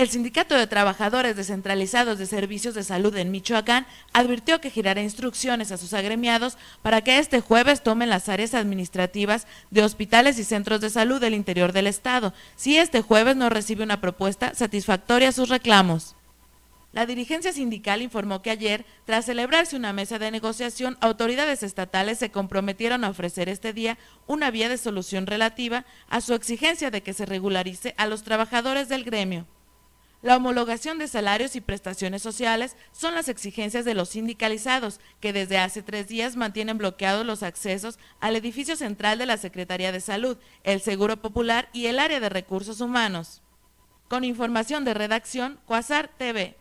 El Sindicato de Trabajadores Descentralizados de Servicios de Salud en Michoacán advirtió que girará instrucciones a sus agremiados para que este jueves tomen las áreas administrativas de hospitales y centros de salud del interior del Estado, si este jueves no recibe una propuesta satisfactoria a sus reclamos. La dirigencia sindical informó que ayer, tras celebrarse una mesa de negociación, autoridades estatales se comprometieron a ofrecer este día una vía de solución relativa a su exigencia de que se regularice a los trabajadores del gremio. La homologación de salarios y prestaciones sociales son las exigencias de los sindicalizados, que desde hace tres días mantienen bloqueados los accesos al edificio central de la Secretaría de Salud, el Seguro Popular y el área de recursos humanos. Con información de redacción, Cuasar TV.